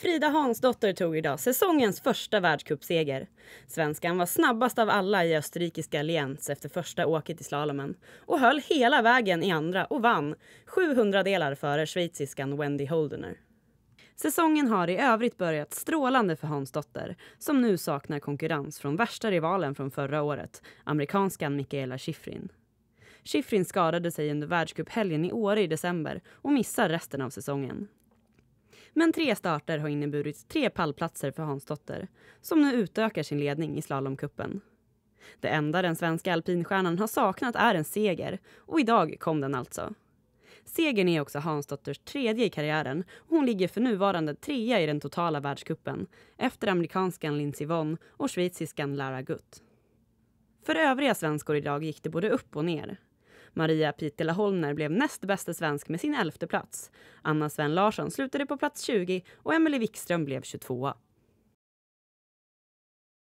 Frida Hansdotter tog idag säsongens första världscupseger. Svenskan var snabbast av alla i österrikiska Lienz efter första åket i slalomen och höll hela vägen i andra och vann 700 delar före schweiziskan Wendy Holdener. Säsongen har i övrigt börjat strålande för Hansdotter som nu saknar konkurrens från värsta rivalen från förra året, amerikanskan Mikaela Shiffrin. Shiffrin skadade sig under världscuphelgen i Åre i december och missar resten av säsongen. Men tre starter har inneburit tre pallplatser för Hansdotter som nu utökar sin ledning i slalomkuppen. Det enda den svenska alpinstjärnan har saknat är en seger och idag kom den alltså. Segern är också Hansdotters tredje i karriären och hon ligger för nuvarande trea i den totala världskuppen efter amerikanskan Lindsey Vonn och schweiziskan Lara Gutt. För övriga svenskor idag gick det både upp och ner. Maria Pitela Holner blev näst bästa svensk med sin elfte plats. Anna Sven Larsson slutade på plats 20 och Emelie Wikström blev 22.